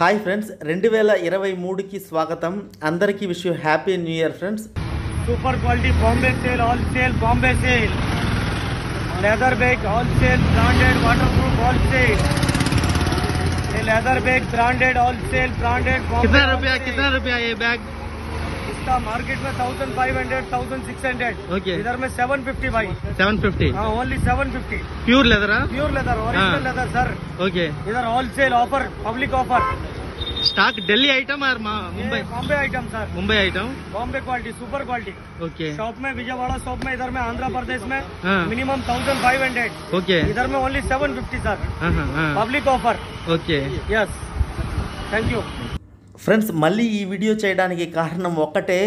hi friends రెండు వేల ఇరవై మూడుకి స్వాగతం అందరికీ wish happy new year friends super quality Bombay sale wholesale Bombay sale leather bag wholesale branded waterproof wholesale leather bag branded wholesale branded कितना रुपया था मार्केट में thousand five hundred thousand six hundred okay इधर में सेवन फिफ्टी भाई seven fifty only seven fifty pure leather pure leather original leather sir okay इधर wholesale offer public offer stock Delhi item और Mumbai Bombay item sir Mumbai item Bombay quality super quality okay shop में Vijayawada shop में इधर में आंध्र प्रदेश में minimum thousand five hundred okay इधर में only seven fifty sir public offer okay yes thank you friends మళ్ళీ ఈ వీడియో చేయడానికి కారణం ఒక్కటే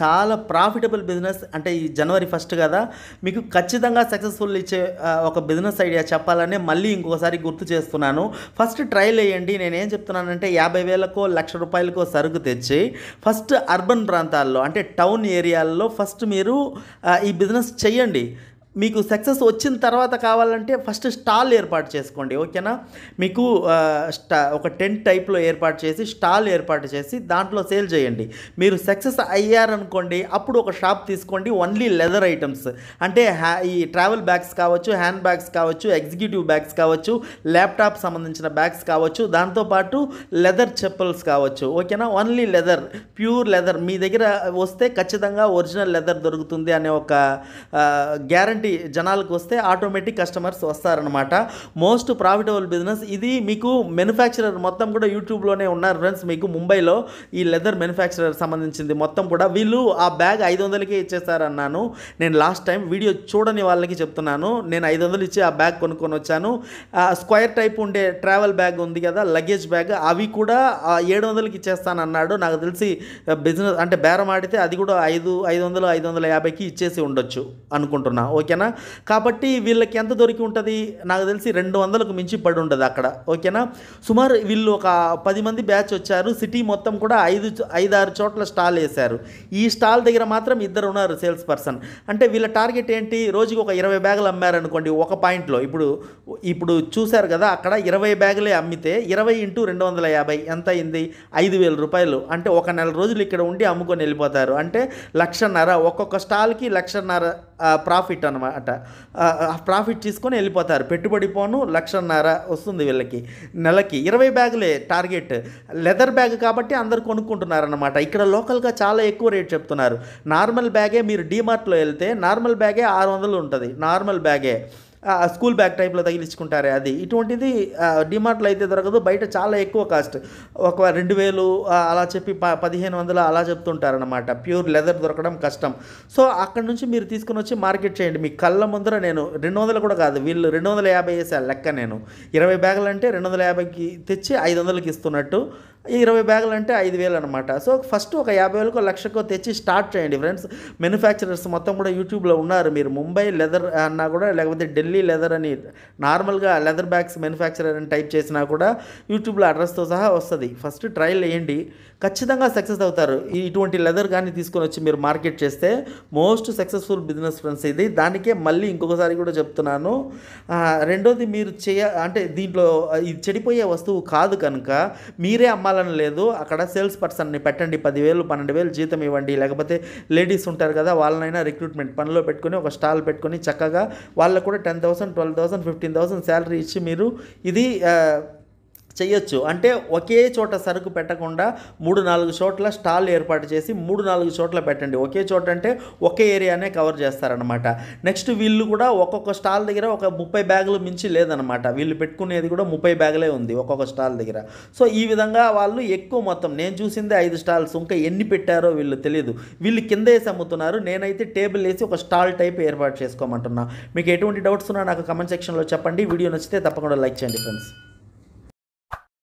చాలా ప్రాఫిటబుల్ బిజినెస్ అంటే ఈ జనవరి ఫస్ట్ కదా మీకు ఖచ్చితంగా సక్సెస్ఫుల్ ఇచ్చే ఒక బిజినెస్ ఐడియా చెప్పాలని మళ్ళీ ఇంకొకసారి గుర్తు చేస్తున్నాను ఫస్ట్ ట్రైల్ వేయండి నేనేం చెప్తున్నానంటే యాభై వేలకో లక్ష రూపాయలకో సరుకు తెచ్చి ఫస్ట్ అర్బన్ ప్రాంతాల్లో అంటే టౌన్ ఏరియాల్లో ఫస్ట్ మీరు ఈ బిజినెస్ చేయండి మీకు సక్సెస్ వచ్చిన తర్వాత కావాలంటే ఫస్ట్ స్టాల్ ఏర్పాటు చేసుకోండి ఓకేనా మీకు స్టా ఒక టెంట్ టైప్లో ఏర్పాటు చేసి స్టాల్ ఏర్పాటు చేసి దాంట్లో సేల్ చేయండి మీరు సక్సెస్ అయ్యారనుకోండి అప్పుడు ఒక షాప్ తీసుకోండి ఓన్లీ లెదర్ ఐటమ్స్ అంటే హ్యా ఈ ట్రావెల్ బ్యాగ్స్ కావచ్చు హ్యాండ్ బ్యాగ్స్ కావచ్చు ఎగ్జిక్యూటివ్ బ్యాగ్స్ కావచ్చు ల్యాప్టాప్ సంబంధించిన బ్యాగ్స్ కావచ్చు దాంతోపాటు లెదర్ చెప్పల్స్ కావచ్చు ఓకేనా ఓన్లీ లెదర్ ప్యూర్ లెదర్ మీ దగ్గర వస్తే ఖచ్చితంగా ఒరిజినల్ లెదర్ దొరుకుతుంది అనే ఒక గ్యారంటీ ఇలాంటి జనాలకు వస్తే ఆటోమేటిక్ కస్టమర్స్ వస్తారనమాట మోస్ట్ ప్రాఫిటబుల్ బిజినెస్ ఇది మీకు మ్యానుఫ్యాక్చరర్ మొత్తం కూడా యూట్యూబ్లోనే ఉన్నారు ఫ్రెండ్స్ మీకు ముంబైలో ఈ లెదర్ మెనుఫ్యాక్చరర్ సంబంధించింది మొత్తం కూడా వీళ్ళు ఆ బ్యాగ్ ఐదు వందలకే ఇచ్చేస్తారన్నాను నేను లాస్ట్ టైం వీడియో చూడని వాళ్ళకి చెప్తున్నాను నేను ఐదు వందలు ఇచ్చి ఆ బ్యాగ్ కొనుక్కొని వచ్చాను స్క్వైర్ టైప్ ఉండే ట్రావెల్ బ్యాగ్ ఉంది కదా లగేజ్ బ్యాగ్ అవి కూడా ఏడు వందలకి ఇచ్చేస్తాను అన్నాడు నాకు తెలిసి బిజినెస్ అంటే బేరం ఆడితే అది కూడా ఐదు ఐదు వందలు ఐదు వందల యాభైకి ఇచ్చేసి ఉండొచ్చు అనుకుంటున్నా ఓకే ఓకేనా కాబట్టి వీళ్ళకి ఎంత దొరికి ఉంటుంది నాకు తెలిసి రెండు వందలకు మించి పడి ఉండదు అక్కడ ఓకేనా సుమారు వీళ్ళు ఒక పది మంది బ్యాచ్ వచ్చారు సిటీ మొత్తం కూడా ఐదు ఐదారు చోట్ల స్టాల్ వేశారు ఈ స్టాల్ దగ్గర మాత్రం ఇద్దరు ఉన్నారు సేల్స్ పర్సన్ అంటే వీళ్ళ టార్గెట్ ఏంటి రోజుకి ఒక ఇరవై బ్యాగులు అమ్మారనుకోండి ఒక పాయింట్లో ఇప్పుడు ఇప్పుడు చూశారు కదా అక్కడ ఇరవై బ్యాగులే అమ్మితే ఇరవై ఇంటూ రెండు వందల యాభై ఎంత అయింది ఐదు వేల రూపాయలు అంటే ఒక నెల రోజులు ఇక్కడ ఉండి అమ్ముకొని వెళ్ళిపోతారు అంటే లక్షన్నర ఒక్కొక్క స్టాల్కి లక్షన్నర ప్రాఫిట్ అనమాట అనమాట ప్రాఫిట్ తీసుకొని వెళ్ళిపోతారు పెట్టుబడి పోను లక్షన్నర వస్తుంది వీళ్ళకి నెలకి ఇరవై బ్యాగులే టార్గెట్ లెదర్ బ్యాగ్ కాబట్టి అందరు కొనుక్కుంటున్నారనమాట ఇక్కడ లోకల్గా చాలా ఎక్కువ రేట్ చెప్తున్నారు నార్మల్ బ్యాగే మీరు డీమార్ట్లో వెళ్తే నార్మల్ బ్యాగే ఆరు వందలు ఉంటుంది నార్మల్ బ్యాగే స్కూల్ బ్యాగ్ టైప్లో తగిలించుకుంటారే అది ఇటువంటిది డిమార్ట్లో అయితే దొరకదు బయట చాలా ఎక్కువ కాస్ట్ ఒక రెండు వేలు అలా చెప్పి ప పదిహేను వందలు అలా చెప్తుంటారనమాట ప్యూర్ లెదర్ దొరకడం కష్టం సో అక్కడ నుంచి మీరు తీసుకుని వచ్చి మార్కెట్ చేయండి మీ కళ్ళ ముందర నేను రెండు వందలు కూడా కాదు వీళ్ళు రెండు వందల యాభై వేసా లెక్క నేను ఇరవై బ్యాగులు అంటే రెండు వందల యాభైకి తెచ్చి ఐదు వందలకి ఇస్తున్నట్టు ఇరవై బ్యాగులు అంటే ఐదు వేలు అనమాట సో ఫస్ట్ ఒక యాభై వేలకు లక్షకో తెచ్చి స్టార్ట్ చేయండి ఫ్రెండ్స్ మ్యానుఫ్యాక్చరర్స్ మొత్తం కూడా యూట్యూబ్లో ఉన్నారు మీరు ముంబై లెదర్ అన్నా కూడా లేకపోతే ఢిల్లీ లెదర్ అని నార్మల్గా లెదర్ బ్యాగ్స్ మ్యానుఫ్యాక్చరర్ అని టైప్ చేసినా కూడా యూట్యూబ్లో అడ్రస్తో సహా వస్తుంది ఫస్ట్ ట్రయల్ వేయండి ఖచ్చితంగా సక్సెస్ అవుతారు ఇటువంటి లెదర్ కానీ తీసుకొని వచ్చి మీరు మార్కెట్ చేస్తే మోస్ట్ సక్సెస్ఫుల్ బిజినెస్ ఫ్రెండ్స్ ఇది దానికే మళ్ళీ ఇంకొకసారి కూడా చెప్తున్నాను రెండోది మీరు చేయ అంటే దీంట్లో ఇది చెడిపోయే వస్తువు కాదు కనుక మీరే అమ్మాలి పెట్టాలని లేదు అక్కడ సేల్స్ పర్సన్ని పెట్టండి పదివేలు పన్నెండు వేలు జీతం ఇవ్వండి లేకపోతే లేడీస్ ఉంటారు కదా వాళ్ళనైనా రిక్రూట్మెంట్ పనిలో పెట్టుకుని ఒక స్టాల్ పెట్టుకుని చక్కగా వాళ్ళకు కూడా ten thousand twelve thousand fifteen thousand salary ఇచ్చి మీరు ఇది చేయొచ్చు అంటే ఒకే చోట సరుకు పెట్టకుండా మూడు నాలుగు చోట్ల స్టాల్ ఏర్పాటు చేసి మూడు నాలుగు చోట్ల పెట్టండి ఒకే చోట అంటే ఒకే ఏరియానే కవర్ చేస్తారనమాట నెక్స్ట్ వీళ్ళు కూడా ఒక్కొక్క స్టాల్ దగ్గర ఒక ముప్పై బ్యాగులు మించి లేదనమాట వీళ్ళు పెట్టుకునేది కూడా ముప్పై బ్యాగులే ఉంది ఒక్కొక్క స్టాల్ దగ్గర సో ఈ విధంగా వాళ్ళు ఎక్కువ మొత్తం నేను చూసింది ఐదు స్టాల్స్ ఇంకా ఎన్ని పెట్టారో వీళ్ళు తెలియదు వీళ్ళు కింద వేసి అమ్ముతున్నారు నేనైతే టేబుల్ వేసి ఒక స్టాల్ టైప్ ఏర్పాటు చేసుకోమంటున్నా మీకు ఎటువంటి డౌట్స్ ఉన్నా నాకు కమెంట్ సెక్షన్లో చెప్పండి వీడియో నచ్చితే తప్పకుండా లైక్ చేయండి ఫ్రెండ్స్